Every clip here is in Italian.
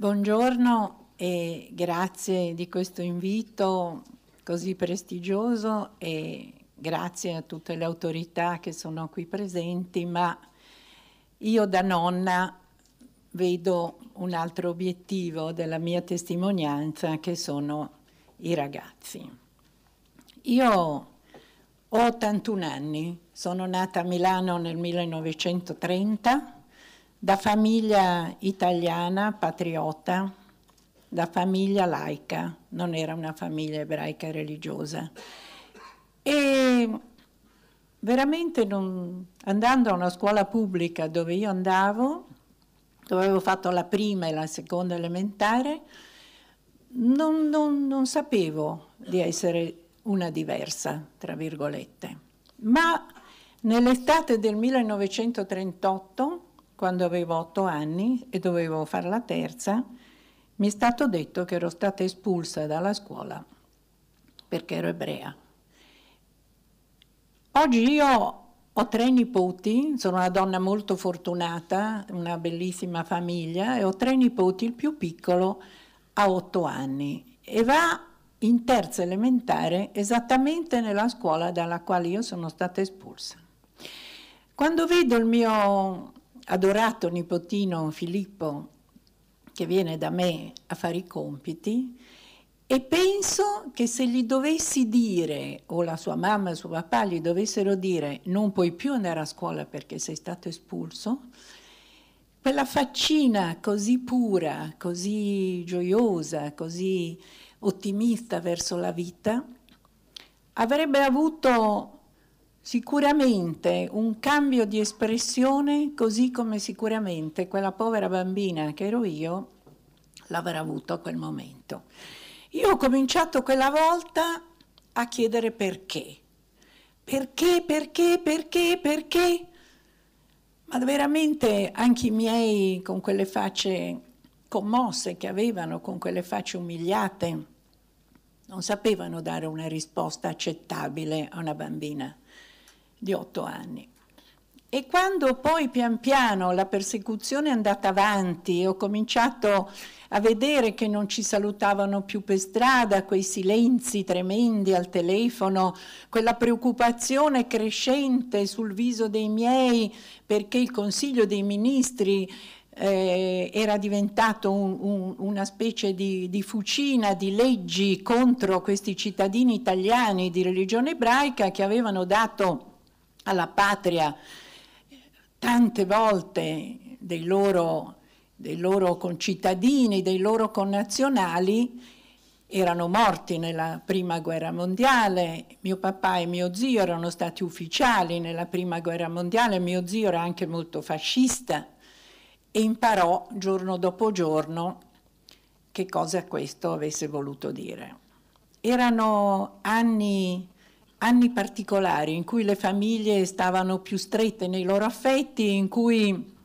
Buongiorno e grazie di questo invito così prestigioso e grazie a tutte le autorità che sono qui presenti, ma io da nonna vedo un altro obiettivo della mia testimonianza che sono i ragazzi. Io ho 81 anni, sono nata a Milano nel 1930 da famiglia italiana, patriota, da famiglia laica, non era una famiglia ebraica religiosa. E veramente non, andando a una scuola pubblica dove io andavo, dove avevo fatto la prima e la seconda elementare, non, non, non sapevo di essere una diversa, tra virgolette. Ma nell'estate del 1938 quando avevo otto anni e dovevo fare la terza, mi è stato detto che ero stata espulsa dalla scuola perché ero ebrea. Oggi io ho tre nipoti, sono una donna molto fortunata, una bellissima famiglia e ho tre nipoti, il più piccolo ha otto anni e va in terza elementare esattamente nella scuola dalla quale io sono stata espulsa. Quando vedo il mio adorato nipotino Filippo che viene da me a fare i compiti e penso che se gli dovessi dire, o la sua mamma e suo papà gli dovessero dire non puoi più andare a scuola perché sei stato espulso, quella faccina così pura, così gioiosa, così ottimista verso la vita, avrebbe avuto Sicuramente un cambio di espressione, così come sicuramente quella povera bambina che ero io l'avrà avuto a quel momento. Io ho cominciato quella volta a chiedere perché. Perché, perché, perché, perché? Ma veramente anche i miei con quelle facce commosse che avevano, con quelle facce umiliate, non sapevano dare una risposta accettabile a una bambina di otto anni. E quando poi pian piano la persecuzione è andata avanti e ho cominciato a vedere che non ci salutavano più per strada, quei silenzi tremendi al telefono, quella preoccupazione crescente sul viso dei miei perché il Consiglio dei Ministri eh, era diventato un, un, una specie di, di, fucina di leggi contro questi cittadini italiani di religione ebraica che avevano dato alla patria tante volte dei loro, dei loro concittadini, dei loro connazionali erano morti nella prima guerra mondiale, mio papà e mio zio erano stati ufficiali nella prima guerra mondiale, mio zio era anche molto fascista e imparò giorno dopo giorno che cosa questo avesse voluto dire. Erano anni anni particolari in cui le famiglie stavano più strette nei loro affetti, in cui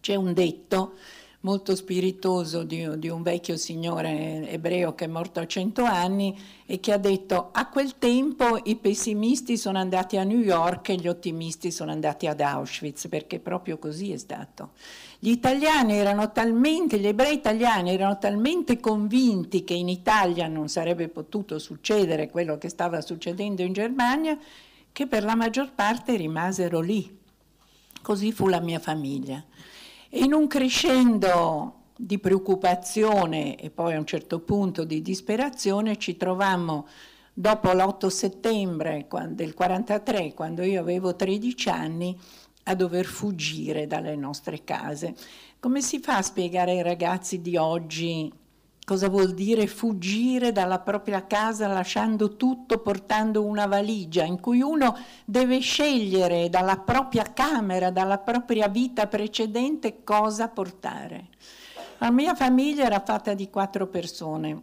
c'è un detto molto spiritoso di, di, un vecchio signore ebreo che è morto a 100 anni e che ha detto a quel tempo i pessimisti sono andati a New York e gli ottimisti sono andati ad Auschwitz, perché proprio così è stato. Gli italiani erano talmente, gli ebrei italiani erano talmente convinti che in Italia non sarebbe potuto succedere quello che stava succedendo in Germania, che per la maggior parte rimasero lì. Così fu la mia famiglia in un crescendo di preoccupazione e poi a un certo punto di disperazione ci trovammo dopo l'8 settembre del 43, quando io avevo 13 anni, a dover fuggire dalle nostre case. Come si fa a spiegare ai ragazzi di oggi Cosa vuol dire fuggire dalla propria casa lasciando tutto, portando una valigia in cui uno deve scegliere dalla propria camera, dalla propria vita precedente cosa portare? La mia famiglia era fatta di quattro persone.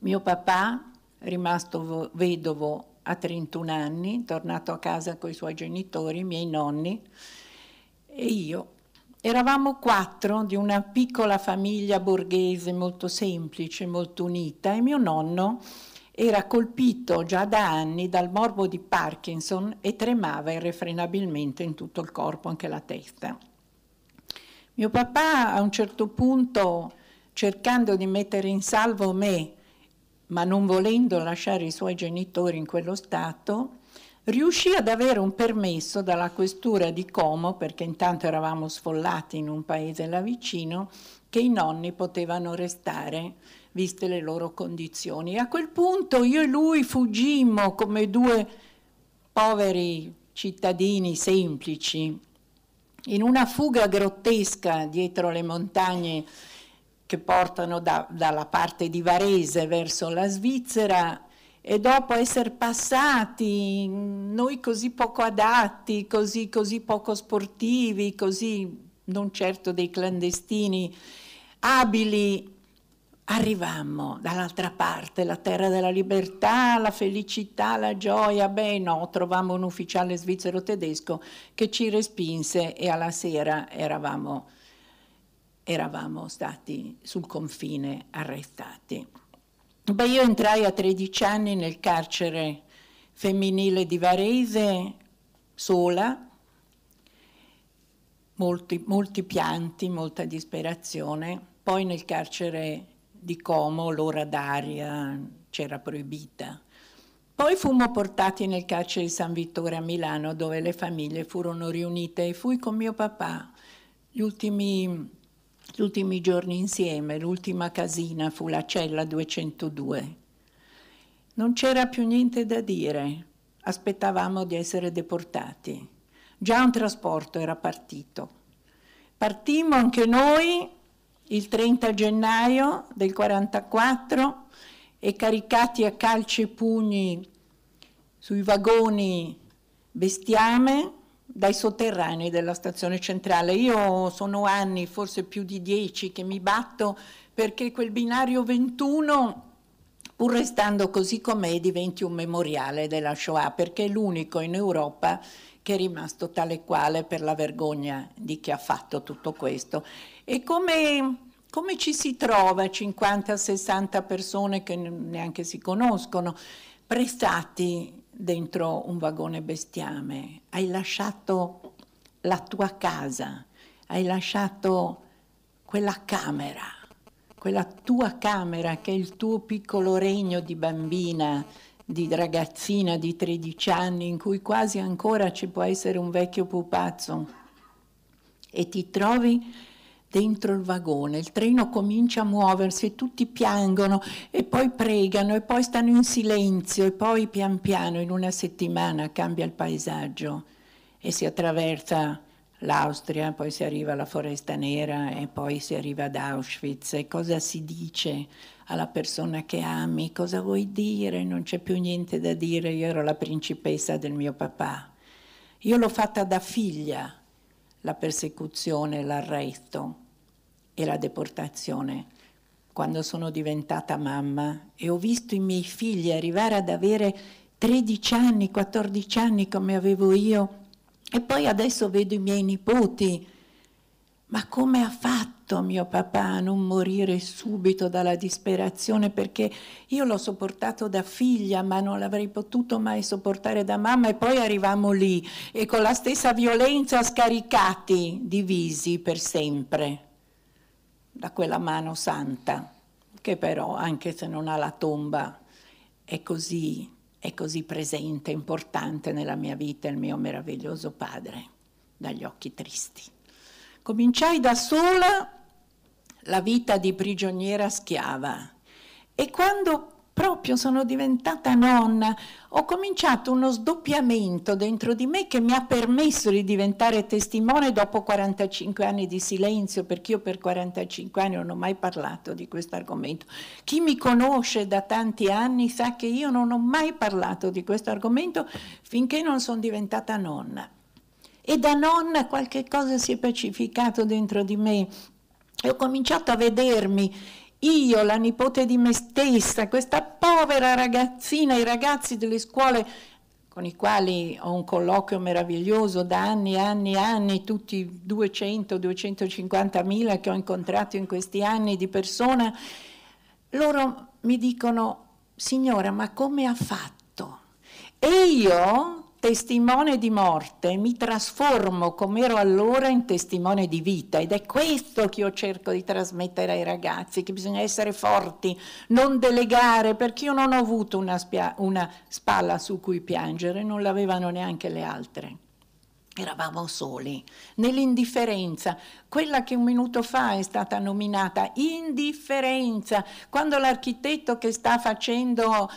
Mio papà, rimasto vedovo a 31 anni, tornato a casa con i suoi genitori, i miei nonni, e io Eravamo quattro di una piccola famiglia borghese molto semplice, molto unita e mio nonno era colpito già da anni dal morbo di Parkinson e tremava irrefrenabilmente in tutto il corpo, anche la testa. Mio papà a un certo punto, cercando di mettere in salvo me, ma non volendo lasciare i suoi genitori in quello stato, riuscì ad avere un permesso dalla questura di Como, perché intanto eravamo sfollati in un paese là vicino, che i nonni potevano restare viste le loro condizioni. E a quel punto io e lui fuggimmo come due poveri cittadini semplici in una fuga grottesca dietro le montagne che portano da, dalla parte di Varese verso la Svizzera e dopo essere passati noi così poco adatti, così, così poco sportivi, così non certo dei clandestini abili, arrivammo dall'altra parte, la terra della libertà, la felicità, la gioia. Beh no, trovammo un ufficiale svizzero tedesco che ci respinse e alla sera eravamo, eravamo stati sul confine arrestati. Beh, io entrai a 13 anni nel carcere femminile di Varese, sola, molti, molti pianti, molta disperazione. Poi nel carcere di Como l'ora d'aria c'era proibita. Poi fummo portati nel carcere di San Vittore a Milano dove le famiglie furono riunite e fui con mio papà gli ultimi gli ultimi giorni insieme, l'ultima casina fu la cella 202. Non c'era più niente da dire, aspettavamo di essere deportati. Già un trasporto era partito. Partimmo anche noi il 30 gennaio del 44 e caricati a calci e pugni sui vagoni bestiame dai sotterranei della stazione centrale. Io sono anni, forse più di dieci, che mi batto perché quel binario 21 pur restando così com'è, diventi un memoriale della Shoah, perché è l'unico in Europa che è rimasto tale quale per la vergogna di chi ha fatto tutto questo. E come, come ci si trova 50-60 persone che neanche si conoscono, prestati dentro un vagone bestiame, hai lasciato la tua casa, hai lasciato quella camera, quella tua camera che è il tuo piccolo regno di bambina, di ragazzina di 13 anni in cui quasi ancora ci può essere un vecchio pupazzo e ti trovi dentro il vagone, il treno comincia a muoversi e tutti piangono e poi pregano e poi stanno in silenzio e poi pian piano in una settimana cambia il paesaggio e si attraversa l'Austria, poi si arriva alla Foresta Nera e poi si arriva ad Auschwitz e cosa si dice alla persona che ami, cosa vuoi dire, non c'è più niente da dire, io ero la principessa del mio papà. Io l'ho fatta da figlia, la persecuzione, l'arresto e la deportazione. Quando sono diventata mamma e ho visto i miei figli arrivare ad avere 13 anni, 14 anni come avevo io, e poi adesso vedo i miei nipoti. Ma come ha fatto mio papà a non morire subito dalla disperazione? Perché io l'ho sopportato da figlia, ma non l'avrei potuto mai sopportare da mamma. E poi arriviamo lì e con la stessa violenza scaricati, divisi per sempre da quella mano santa, che però anche se non ha la tomba è così, è così presente, importante nella mia vita, il mio meraviglioso padre, dagli occhi tristi. Cominciai da sola la vita di prigioniera schiava e quando proprio sono diventata nonna, ho cominciato uno sdoppiamento dentro di me che mi ha permesso di diventare testimone dopo 45 anni di silenzio, perché io per 45 anni non ho mai parlato di questo argomento. Chi mi conosce da tanti anni sa che io non ho mai parlato di questo argomento finché non sono diventata nonna. E da nonna qualche cosa si è pacificato dentro di me, e ho cominciato a vedermi io, la nipote di me stessa, questa povera ragazzina, i ragazzi delle scuole con i quali ho un colloquio meraviglioso da anni e anni e anni, tutti 200-250 mila che ho incontrato in questi anni di persona, loro mi dicono, signora, ma come ha fatto? E io testimone di morte, mi trasformo come ero allora in testimone di vita ed è questo che io cerco di trasmettere ai ragazzi, che bisogna essere forti, non delegare, perché io non ho avuto una, spia- una spalla su cui piangere, non l'avevano neanche le altre. Eravamo soli, nell'indifferenza, quella che un minuto fa è stata nominata indifferenza, quando l'architetto che sta facendo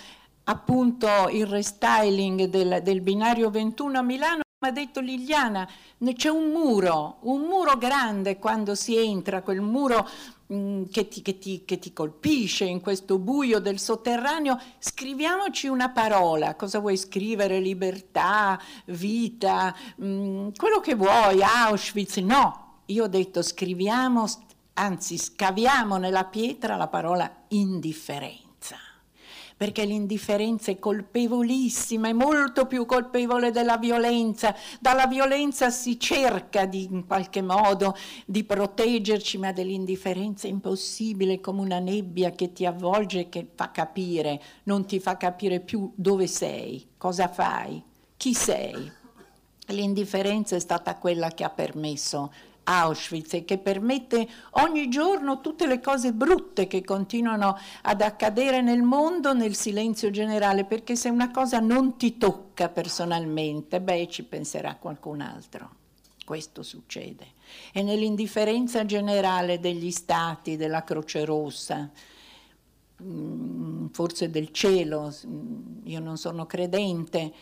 appunto il restyling del, del binario 21 a Milano, mi ha detto Liliana, c'è un muro, un muro grande quando si entra, quel muro mh, mm, che, ti, che, ti, che ti colpisce in questo buio del sotterraneo, scriviamoci una parola, cosa vuoi scrivere? Libertà, vita, mh, mm, quello che vuoi, Auschwitz, no, io ho detto scriviamo, anzi scaviamo nella pietra la parola indifferenza perché l'indifferenza è colpevolissima, è molto più colpevole della violenza. Dalla violenza si cerca di, in qualche modo di proteggerci, ma dell'indifferenza è impossibile, come una nebbia che ti avvolge e che fa capire, non ti fa capire più dove sei, cosa fai, chi sei. L'indifferenza è stata quella che ha permesso Auschwitz e che permette ogni giorno tutte le cose brutte che continuano ad accadere nel mondo nel silenzio generale, perché se una cosa non ti tocca personalmente, beh ci penserà qualcun altro. Questo succede. E nell'indifferenza generale degli stati, della Croce Rossa, mm, forse del cielo, mm, io non sono credente,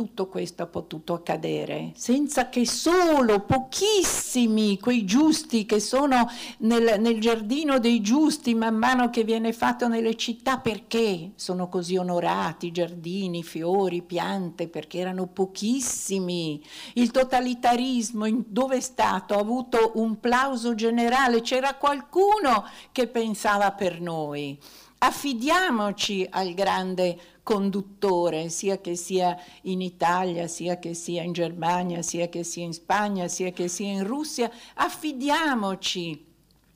tutto questo ha potuto accadere, senza che solo pochissimi, quei giusti che sono nel, nel, giardino dei giusti man mano che viene fatto nelle città, perché sono così onorati giardini, fiori, piante, perché erano pochissimi. Il totalitarismo dove è stato? Ha avuto un plauso generale, c'era qualcuno che pensava per noi. Affidiamoci al grande conduttore, sia che sia in Italia, sia che sia in Germania, sia che sia in Spagna, sia che sia in Russia, affidiamoci.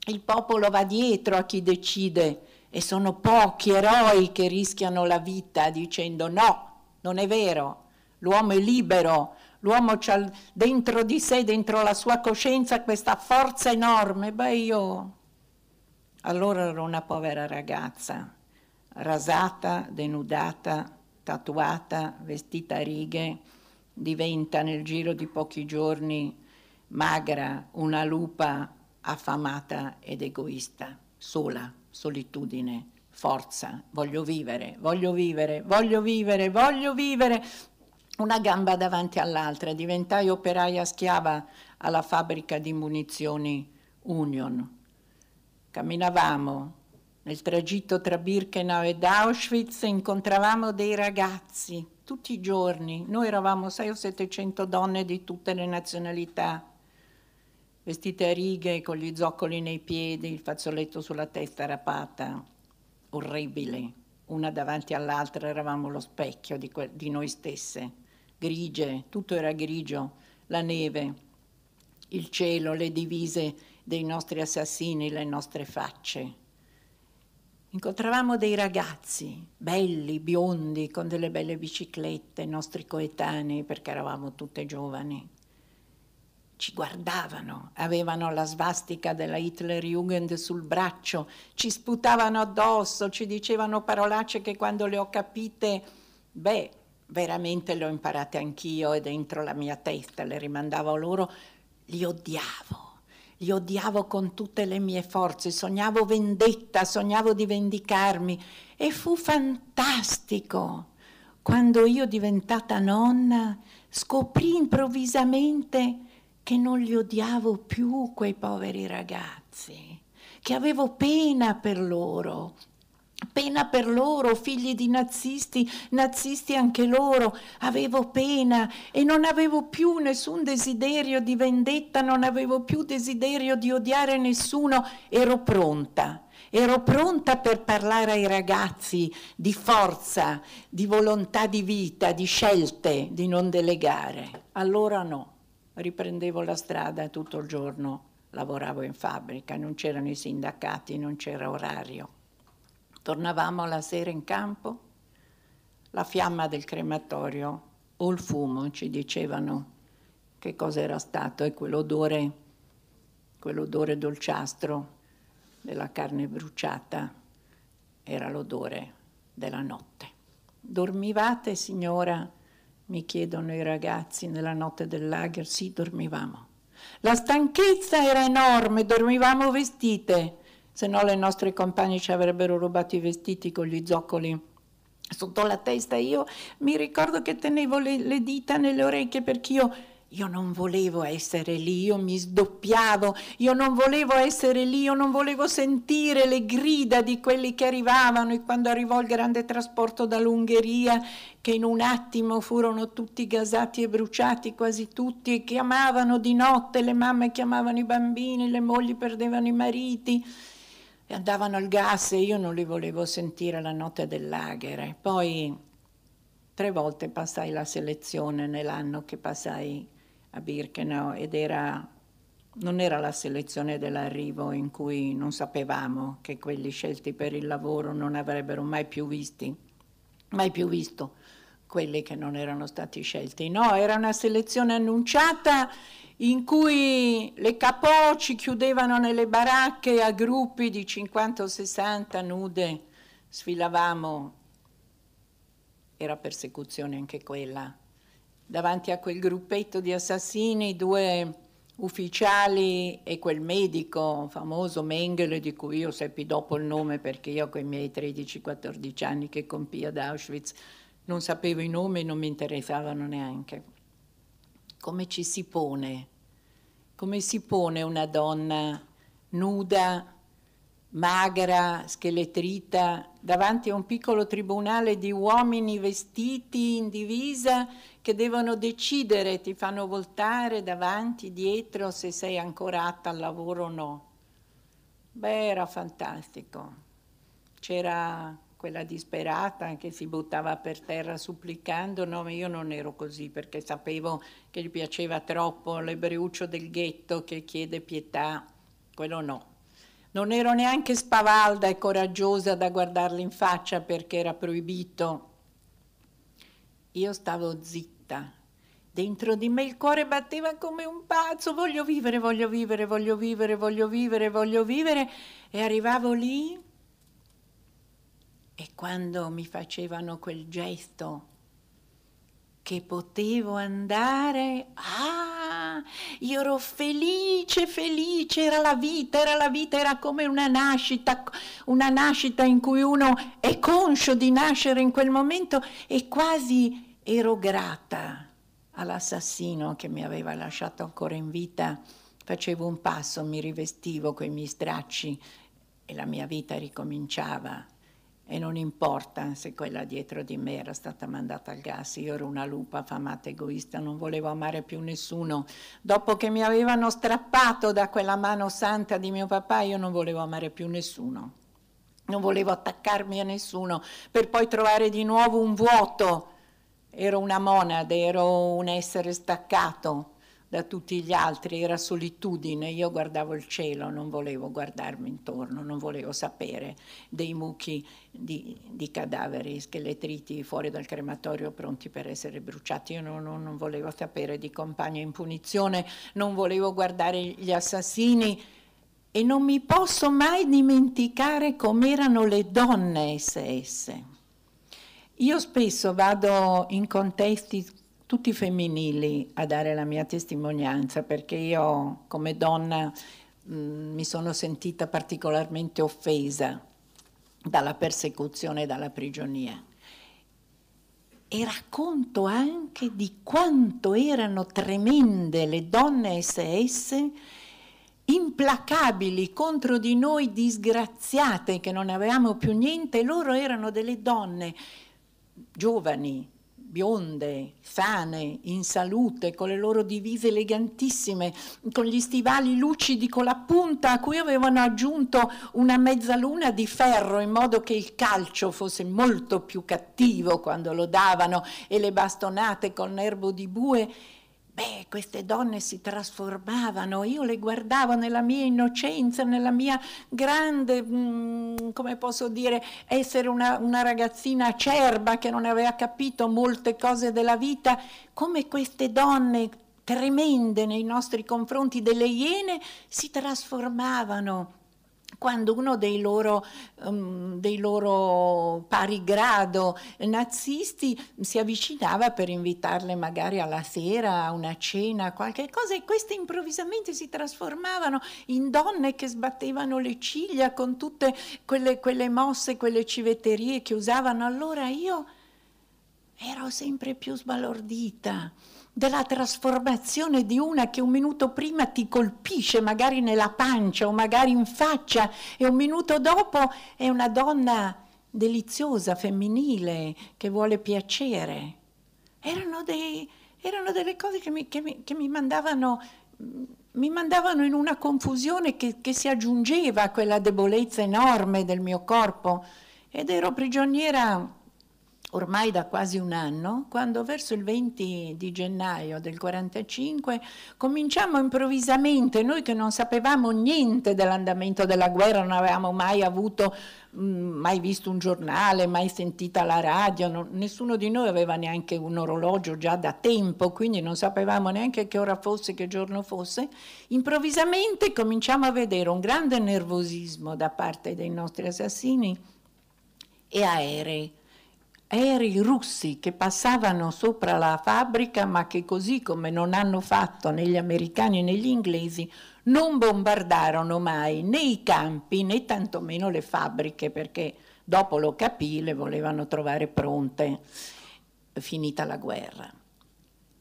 Il popolo va dietro a chi decide e sono pochi eroi che rischiano la vita dicendo no, non è vero, l'uomo è libero, l'uomo ha dentro di sé, dentro la sua coscienza questa forza enorme. Beh, io allora ero una povera ragazza rasata, denudata, tatuata, vestita a righe, diventa nel giro di pochi giorni magra, una lupa affamata ed egoista, sola, solitudine, forza, voglio vivere, voglio vivere, voglio vivere, voglio vivere, una gamba davanti all'altra, diventai operaia schiava alla fabbrica di munizioni Union. Camminavamo nel tragitto tra Birkenau ed Auschwitz incontravamo dei ragazzi tutti i giorni. Noi eravamo 600 o 700 donne di tutte le nazionalità, vestite a righe, con gli zoccoli nei piedi, il fazzoletto sulla testa rapata, orribile. Una davanti all'altra eravamo lo specchio di, que- di noi stesse, grigie, tutto era grigio, la neve, il cielo, le divise dei nostri assassini, le nostre facce incontravamo dei ragazzi belli, biondi, con delle belle biciclette, nostri coetanei, perché eravamo tutte giovani. Ci guardavano, avevano la svastica della Hitlerjugend sul braccio, ci sputavano addosso, ci dicevano parolacce che quando le ho capite, beh, veramente le ho imparate anch'io e dentro la mia testa le rimandavo loro, li odiavo li odiavo con tutte le mie forze, sognavo vendetta, sognavo di vendicarmi e fu fantastico. Quando io diventata nonna scoprì improvvisamente che non li odiavo più quei poveri ragazzi, che avevo pena per loro, pena per loro, figli di nazisti, nazisti anche loro, avevo pena e non avevo più nessun desiderio di vendetta, non avevo più desiderio di odiare nessuno, ero pronta. Ero pronta per parlare ai ragazzi di forza, di volontà di vita, di scelte, di non delegare. Allora no, riprendevo la strada tutto il giorno, lavoravo in fabbrica, non c'erano i sindacati, non c'era orario. Tornavamo la sera in campo, la fiamma del crematorio o il fumo ci dicevano che cosa era stato e quell'odore, quell'odore dolciastro della carne bruciata era l'odore della notte. Dormivate, signora? mi chiedono i ragazzi nella notte del lager. Sì, dormivamo. La stanchezza era enorme, dormivamo vestite se no le nostre compagne ci avrebbero rubato i vestiti con gli zoccoli sotto la testa. Io mi ricordo che tenevo le, le dita nelle orecchie perché io, io, non volevo essere lì, io mi sdoppiavo, io non volevo essere lì, io non volevo sentire le grida di quelli che arrivavano e quando arrivò il grande trasporto dall'Ungheria che in un attimo furono tutti gasati e bruciati quasi tutti e chiamavano di notte, le mamme chiamavano i bambini, le mogli perdevano i mariti andavano al gas e io non li volevo sentire la notte del lager. Poi tre volte passai la selezione nell'anno che passai a Birkenau ed era, non era la selezione dell'arrivo in cui non sapevamo che quelli scelti per il lavoro non avrebbero mai più visti, mai più visto quelli che non erano stati scelti. No, era una selezione annunciata in cui le capò ci chiudevano nelle baracche a gruppi di 50 o 60 nude, sfilavamo, era persecuzione anche quella, davanti a quel gruppetto di assassini, due ufficiali e quel medico famoso Mengele di cui io seppi dopo il nome perché io con i miei 13-14 anni che compì ad Auschwitz non sapevo i nomi e non mi interessavano neanche come ci si pone, come si pone una donna nuda, magra, scheletrita, davanti a un piccolo tribunale di uomini vestiti in divisa che devono decidere, ti fanno voltare davanti, dietro, se sei ancorata al lavoro o no. Beh, era fantastico. C'era quella disperata che si buttava per terra supplicando, no, ma io non ero così perché sapevo che gli piaceva troppo l'ebreuccio del ghetto che chiede pietà, quello no. Non ero neanche spavalda e coraggiosa da guardarli in faccia perché era proibito. Io stavo zitta. Dentro di me il cuore batteva come un pazzo, voglio vivere, voglio vivere, voglio vivere, voglio vivere, voglio vivere. E arrivavo lì e quando mi facevano quel gesto che potevo andare, ah, io ero felice, felice, era la vita, era la vita, era come una nascita, una nascita in cui uno è conscio di nascere in quel momento e quasi ero grata all'assassino che mi aveva lasciato ancora in vita. Facevo un passo, mi rivestivo coi miei stracci e la mia vita ricominciava e non importa se quella dietro di me era stata mandata al gas, io ero una lupa affamata egoista, non volevo amare più nessuno. Dopo che mi avevano strappato da quella mano santa di mio papà, io non volevo amare più nessuno. Non volevo attaccarmi a nessuno per poi trovare di nuovo un vuoto. Ero una monade, ero un essere staccato da tutti gli altri, era solitudine, io guardavo il cielo, non volevo guardarmi intorno, non volevo sapere dei mucchi di, di cadaveri, scheletriti fuori dal crematorio pronti per essere bruciati, io non, non, non volevo sapere di compagni in punizione, non volevo guardare gli assassini e non mi posso mai dimenticare com'erano le donne SS. Io spesso vado in contesti tutti i femminili a dare la mia testimonianza perché io come donna mh, mm, mi sono sentita particolarmente offesa dalla persecuzione e dalla prigionia. E racconto anche di quanto erano tremende le donne SS implacabili contro di noi disgraziate che non avevamo più niente, loro erano delle donne giovani, bionde, fane, in salute, con le loro divise elegantissime, con gli stivali lucidi con la punta a cui avevano aggiunto una mezzaluna di ferro in modo che il calcio fosse molto più cattivo quando lo davano e le bastonate con nervo di bue Beh, queste donne si trasformavano, io le guardavo nella mia innocenza, nella mia grande, mh, mm, come posso dire, essere una, una ragazzina acerba che non aveva capito molte cose della vita, come queste donne tremende nei nostri confronti delle iene si trasformavano quando uno dei loro, um, dei loro, pari grado nazisti si avvicinava per invitarle magari alla sera a una cena, a qualche cosa, e queste improvvisamente si trasformavano in donne che sbattevano le ciglia con tutte quelle, quelle mosse, quelle civetterie che usavano. Allora io ero sempre più sbalordita della trasformazione di una che un minuto prima ti colpisce magari nella pancia o magari in faccia e un minuto dopo è una donna deliziosa, femminile, che vuole piacere. Erano, dei, erano delle cose che mi, che mi, che mi mandavano mi mandavano in una confusione che, che, si aggiungeva a quella debolezza enorme del mio corpo ed ero prigioniera ormai da quasi un anno, quando verso il 20 di gennaio del 45 cominciamo improvvisamente, noi che non sapevamo niente dell'andamento della guerra, non avevamo mai avuto, mm, mai visto un giornale, mai sentita la radio, non, nessuno di noi aveva neanche un orologio già da tempo, quindi non sapevamo neanche che ora fosse, che giorno fosse, improvvisamente cominciamo a vedere un grande nervosismo da parte dei nostri assassini e aerei aerei russi che passavano sopra la fabbrica ma che così come non hanno fatto negli americani e negli inglesi non bombardarono mai né i campi né tantomeno le fabbriche perché dopo lo capì le volevano trovare pronte finita la guerra.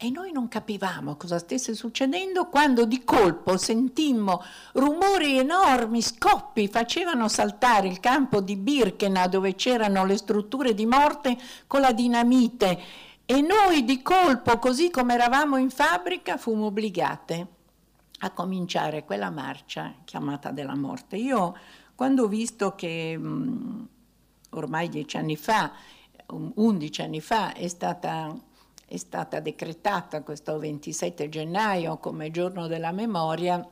E noi non capivamo cosa stesse succedendo quando di colpo sentimmo rumori enormi, scoppi, facevano saltare il campo di Birkena dove c'erano le strutture di morte con la dinamite e noi di colpo, così come eravamo in fabbrica, fummo obbligate a cominciare quella marcia chiamata della morte. Io quando ho visto che mm, ormai dieci anni fa, mm, undici anni fa, è stata è stata decretata questo 27 gennaio come giorno della memoria,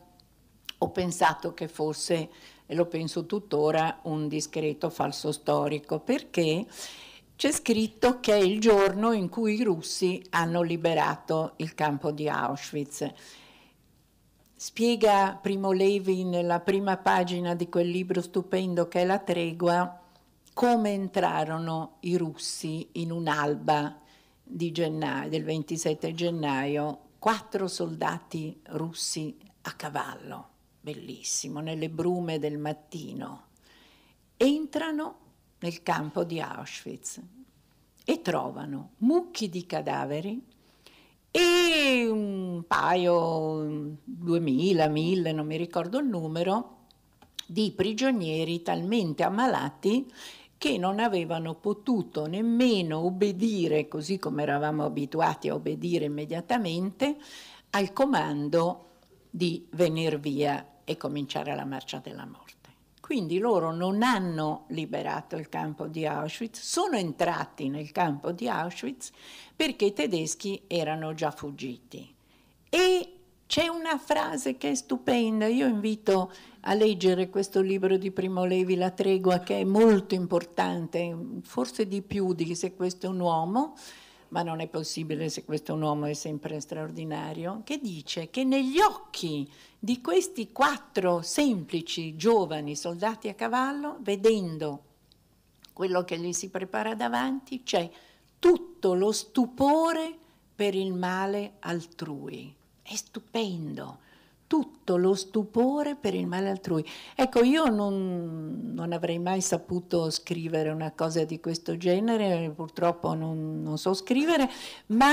ho pensato che fosse, e lo penso tuttora, un discreto falso storico, perché c'è scritto che è il giorno in cui i russi hanno liberato il campo di Auschwitz. Spiega Primo Levi nella prima pagina di quel libro stupendo che è La tregua, come entrarono i russi in un'alba gennaio, del 27 gennaio quattro soldati russi a cavallo, bellissimo, nelle brume del mattino, entrano nel campo di Auschwitz e trovano mucchi di cadaveri e un paio, duemila, mille, non mi ricordo il numero, di prigionieri talmente ammalati che non avevano potuto nemmeno obbedire, così come eravamo abituati a obbedire immediatamente, al comando di venire via e cominciare la marcia della morte. Quindi loro non hanno liberato il campo di Auschwitz, sono entrati nel campo di Auschwitz perché i tedeschi erano già fuggiti. E c'è una frase che è stupenda, io invito a leggere questo libro di Primo Levi, La tregua, che è molto importante, forse di più di se questo è un uomo, ma non è possibile se questo è un uomo è sempre straordinario, che dice che negli occhi di questi quattro semplici giovani soldati a cavallo, vedendo quello che gli si prepara davanti, c'è tutto lo stupore per il male altrui. È stupendo tutto lo stupore per il male altrui. Ecco, io non, non, avrei mai saputo scrivere una cosa di questo genere, purtroppo non, non so scrivere, ma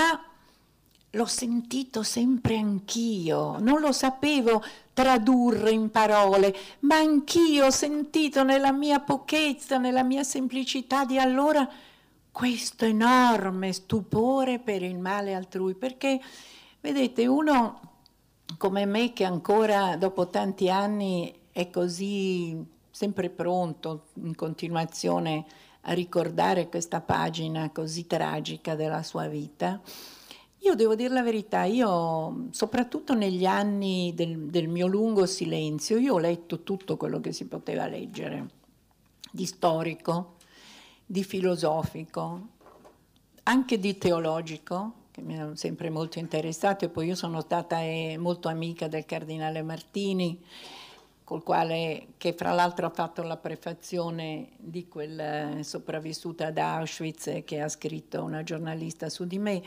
l'ho sentito sempre anch'io, non lo sapevo tradurre in parole, ma anch'io ho sentito nella mia pochezza, nella mia semplicità di allora questo enorme stupore per il male altrui, perché vedete uno come me che ancora dopo tanti anni è così sempre pronto in continuazione a ricordare questa pagina così tragica della sua vita. Io devo dire la verità, io soprattutto negli anni del, del mio lungo silenzio, io ho letto tutto quello che si poteva leggere, di storico, di filosofico, anche di teologico, che mi hanno sempre molto interessato e poi io sono stata eh, molto amica del cardinale Martini, col quale, che fra l'altro ha fatto la prefazione di quel eh, sopravvissuta ad Auschwitz eh, che ha scritto una giornalista su di me.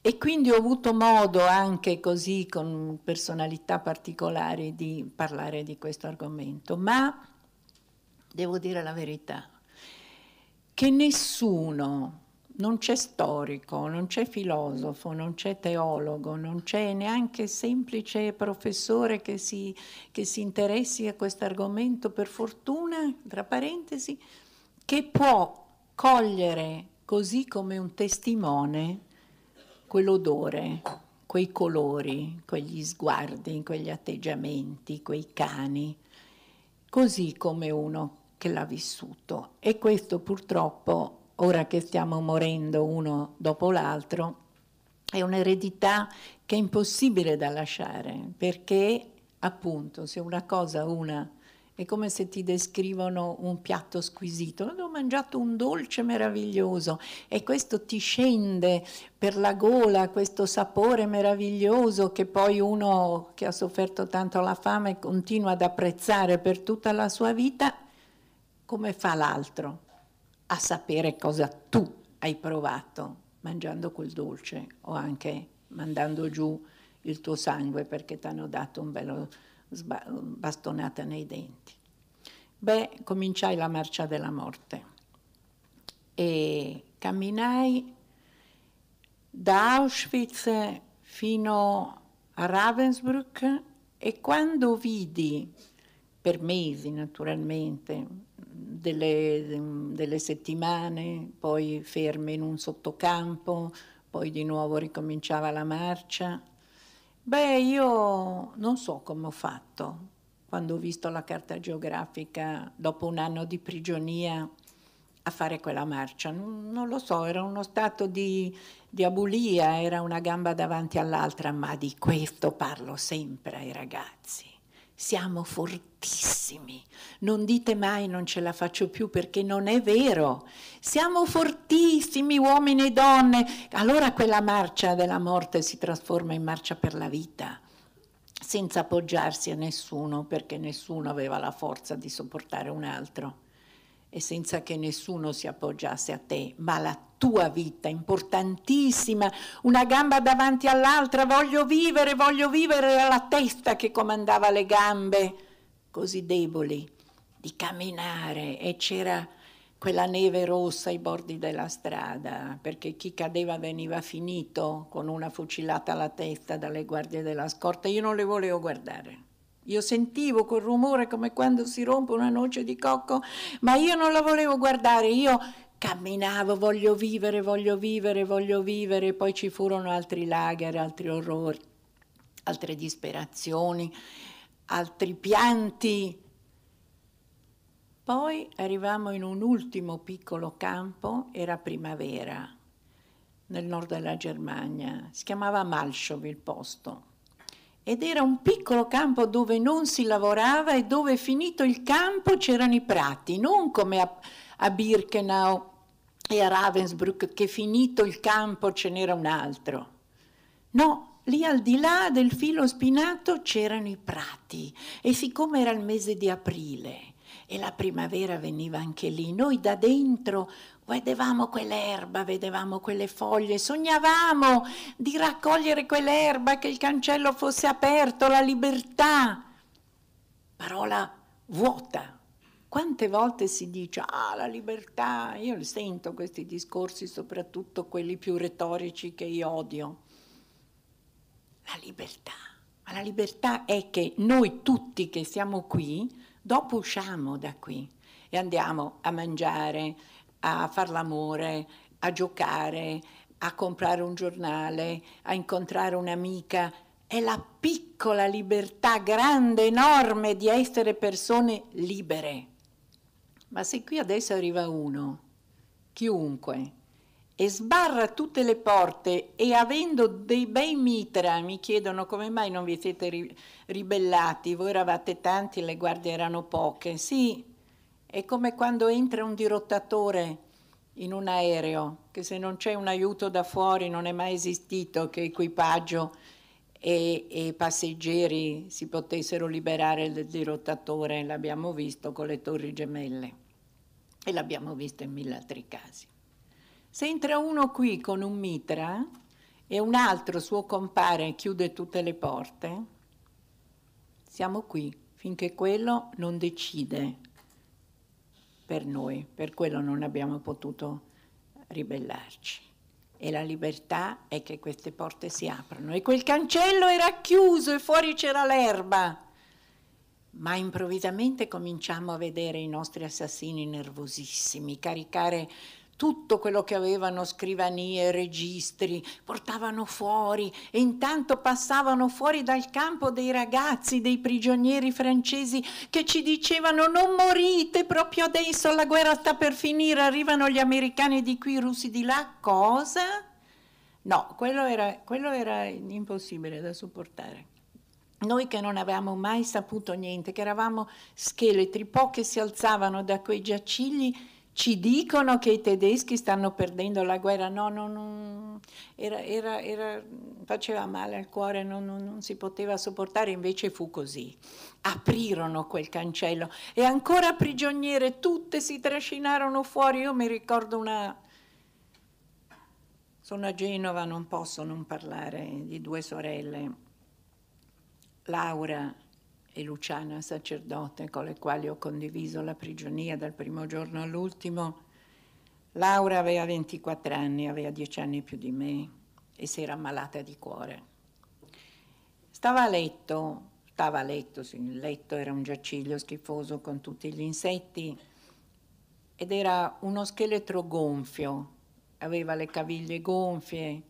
E quindi ho avuto modo anche così, con personalità particolari, di parlare di questo argomento. Ma devo dire la verità, che nessuno non c'è storico, non c'è filosofo, non c'è teologo, non c'è neanche semplice professore che si, che si interessi a questo argomento, per fortuna, tra parentesi, che può cogliere così come un testimone quell'odore, quei colori, quegli sguardi, quegli atteggiamenti, quei cani, così come uno che l'ha vissuto. E questo purtroppo ora che stiamo morendo uno dopo l'altro, è un'eredità che è impossibile da lasciare, perché appunto se una cosa una è come se ti descrivono un piatto squisito, ho mangiato un dolce meraviglioso e questo ti scende per la gola, questo sapore meraviglioso che poi uno che ha sofferto tanto la fame continua ad apprezzare per tutta la sua vita, come fa l'altro? a sapere cosa tu hai provato mangiando quel dolce o anche mandando giù il tuo sangue perché ti hanno dato un bello bastonata nei denti. Beh, cominciai la marcia della morte e camminai da Auschwitz fino a Ravensbrück e quando vidi per mesi naturalmente delle, delle settimane, poi ferme in un sottocampo, poi di nuovo ricominciava la marcia. Beh, io non so come ho fatto quando ho visto la carta geografica dopo un anno di prigionia a fare quella marcia. Non, non lo so, era uno stato di, di abulia, era una gamba davanti all'altra, ma di questo parlo sempre ai ragazzi siamo fortissimi. Non dite mai non ce la faccio più perché non è vero. Siamo fortissimi uomini e donne. Allora quella marcia della morte si trasforma in marcia per la vita, senza appoggiarsi a nessuno perché nessuno aveva la forza di sopportare un altro e senza che nessuno si appoggiasse a te, ma la tua vita importantissima, una gamba davanti all'altra, voglio vivere, voglio vivere, era la testa che comandava le gambe, così deboli, di camminare e c'era quella neve rossa ai bordi della strada, perché chi cadeva veniva finito con una fucilata alla testa dalle guardie della scorta, io non le volevo guardare io sentivo quel rumore come quando si rompe una noce di cocco, ma io non la volevo guardare, io camminavo, voglio vivere, voglio vivere, voglio vivere, e poi ci furono altri lager, altri orrori, altre disperazioni, altri pianti. Poi arrivammo in un ultimo piccolo campo, era primavera, nel nord della Germania, si chiamava Malchow il posto ed era un piccolo campo dove non si lavorava e dove finito il campo c'erano i prati, non come a, a Birkenau e a Ravensbrück che finito il campo ce n'era un altro. No, lì al di là del filo spinato c'erano i prati e siccome era il mese di aprile e la primavera veniva anche lì, noi da dentro vedevamo quell'erba, vedevamo quelle foglie, sognavamo di raccogliere quell'erba, che il cancello fosse aperto, la libertà. Parola vuota. Quante volte si dice, ah, la libertà, io sento questi discorsi, soprattutto quelli più retorici che io odio. La libertà. Ma la libertà è che noi tutti che siamo qui, dopo usciamo da qui e andiamo a mangiare, a fare l'amore, a giocare, a comprare un giornale, a incontrare un'amica. È la piccola libertà grande, enorme di essere persone libere. Ma se qui adesso arriva uno, chiunque, e sbarra tutte le porte e avendo dei bei mitra, mi chiedono come mai non vi siete ribellati, voi eravate tanti e le guardie erano poche, sì, è come quando entra un dirottatore in un aereo, che se non c'è un aiuto da fuori non è mai esistito che equipaggio e, e passeggeri si potessero liberare del dirottatore, l'abbiamo visto con le torri gemelle e l'abbiamo visto in mille altri casi. Se entra uno qui con un mitra e un altro suo compare chiude tutte le porte, siamo qui finché quello non decide per noi, per quello non abbiamo potuto ribellarci. E la libertà è che queste porte si aprono. E quel cancello era chiuso e fuori c'era l'erba. Ma improvvisamente cominciamo a vedere i nostri assassini nervosissimi, caricare tutto quello che avevano, scrivanie, registri, portavano fuori e intanto passavano fuori dal campo dei ragazzi, dei prigionieri francesi che ci dicevano non morite proprio adesso, la guerra sta per finire, arrivano gli americani di qui, i russi di là, cosa? No, quello era, quello era impossibile da sopportare. Noi che non avevamo mai saputo niente, che eravamo scheletri, poche si alzavano da quei giacigli ci dicono che i tedeschi stanno perdendo la guerra, no, no, no era, era, era, faceva male al cuore, non, non, non si poteva sopportare, invece fu così. Aprirono quel cancello e ancora prigioniere, tutte si trascinarono fuori, io mi ricordo una... Sono a Genova, non posso non parlare di due sorelle, Laura e Luciana sacerdote con le quali ho condiviso la prigionia dal primo giorno all'ultimo, Laura aveva 24 anni, aveva 10 anni più di me e si era ammalata di cuore. Stava a letto, stava a letto, sì, il letto era un giaciglio schifoso con tutti gli insetti ed era uno scheletro gonfio, aveva le caviglie gonfie,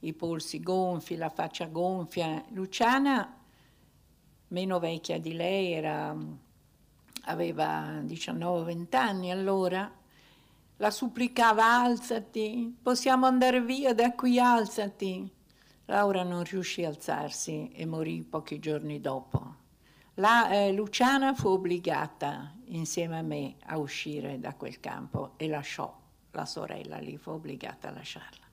i polsi gonfi, la faccia gonfia. Luciana meno vecchia di lei, era, aveva 19-20 anni allora, la supplicava alzati, possiamo andare via da qui, alzati. Laura non riuscì a alzarsi e morì pochi giorni dopo. La, eh, Luciana fu obbligata insieme a me a uscire da quel campo e lasciò la sorella lì, fu obbligata a lasciarla.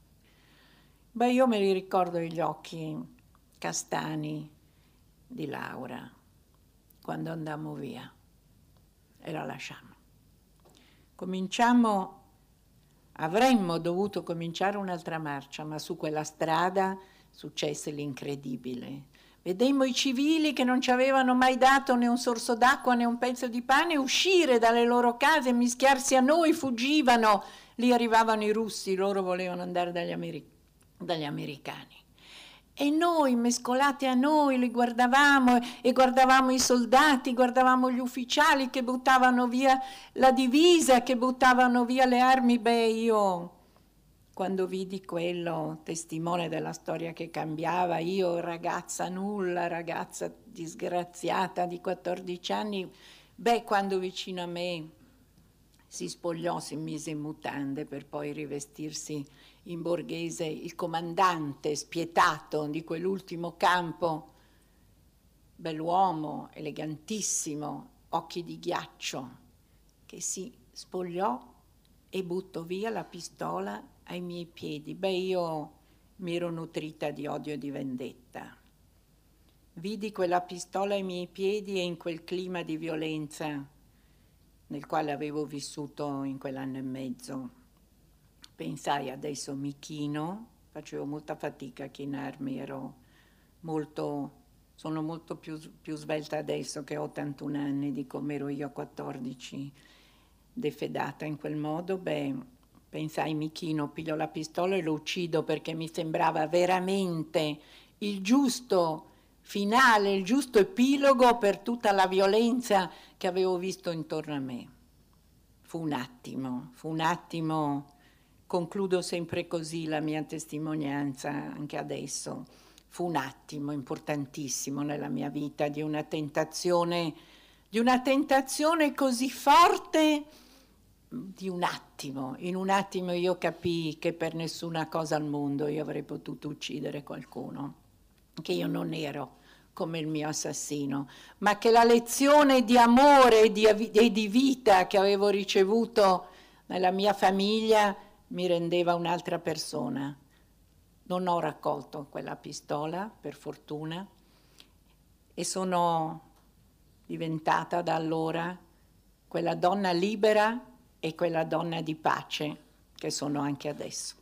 Beh, io me li ricordo gli occhi castani, di Laura quando andammo via e la lasciamo. Cominciamo, avremmo dovuto cominciare un'altra marcia, ma su quella strada successe l'incredibile. Vedemmo i civili che non ci avevano mai dato né un sorso d'acqua né un pezzo di pane uscire dalle loro case, mischiarsi a noi, fuggivano. Lì arrivavano i russi, loro volevano andare dagli, Ameri- dagli americani. E noi, mescolati a noi, li guardavamo e guardavamo i soldati, guardavamo gli ufficiali che buttavano via la divisa, che buttavano via le armi. Beh, io, quando vidi quello, testimone della storia che cambiava, io ragazza nulla, ragazza disgraziata di 14 anni, beh, quando vicino a me si spogliò, si mise in mutande per poi rivestirsi in borghese il comandante spietato di quell'ultimo campo, bell'uomo, elegantissimo, occhi di ghiaccio, che si spogliò e buttò via la pistola ai miei piedi. Beh, io mi ero nutrita di odio e di vendetta. Vidi quella pistola ai miei piedi e in quel clima di violenza nel quale avevo vissuto in quell'anno e mezzo pensai adesso mi chino, facevo molta fatica a chinarmi, ero molto, sono molto più, più svelta adesso che ho 81 anni di come ero io a 14, defedata in quel modo, beh, pensai mi chino, piglio la pistola e lo uccido perché mi sembrava veramente il giusto finale, il giusto epilogo per tutta la violenza che avevo visto intorno a me. Fu un attimo, fu un attimo Concludo sempre così la mia testimonianza anche adesso. Fu un attimo importantissimo nella mia vita di una tentazione, di una tentazione così forte di un attimo. In un attimo io capii che per nessuna cosa al mondo io avrei potuto uccidere qualcuno, che io non ero come il mio assassino, ma che la lezione di amore e di, e di vita che avevo ricevuto nella mia famiglia mi rendeva un'altra persona. Non ho raccolto quella pistola, per fortuna, e sono diventata da allora quella donna libera e quella donna di pace che sono anche adesso.